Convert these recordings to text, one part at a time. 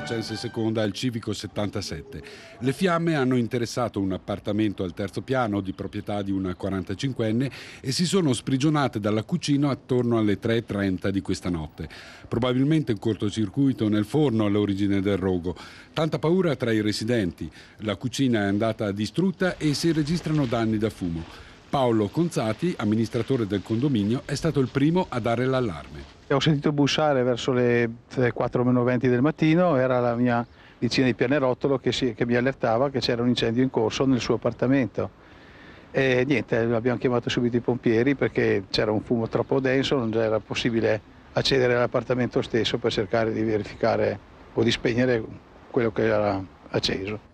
Innocenza II al Civico 77. Le fiamme hanno interessato un appartamento al terzo piano di proprietà di una 45enne e si sono sprigionate dalla cucina attorno alle 3.30 di questa notte. Probabilmente un cortocircuito nel forno all'origine del rogo. Tanta paura tra i residenti. La cucina è andata distrutta e si registrano danni da fumo. Paolo Conzati, amministratore del condominio, è stato il primo a dare l'allarme. Ho sentito bussare verso le 4-20 eh, del mattino, era la mia vicina di Pianerottolo che, si, che mi allertava che c'era un incendio in corso nel suo appartamento. E niente, abbiamo chiamato subito i pompieri perché c'era un fumo troppo denso, non era possibile accedere all'appartamento stesso per cercare di verificare o di spegnere quello che era acceso.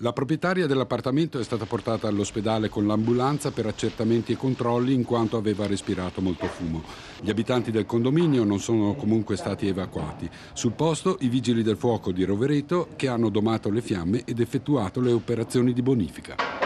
La proprietaria dell'appartamento è stata portata all'ospedale con l'ambulanza per accertamenti e controlli in quanto aveva respirato molto fumo. Gli abitanti del condominio non sono comunque stati evacuati. Sul posto i vigili del fuoco di Rovereto che hanno domato le fiamme ed effettuato le operazioni di bonifica.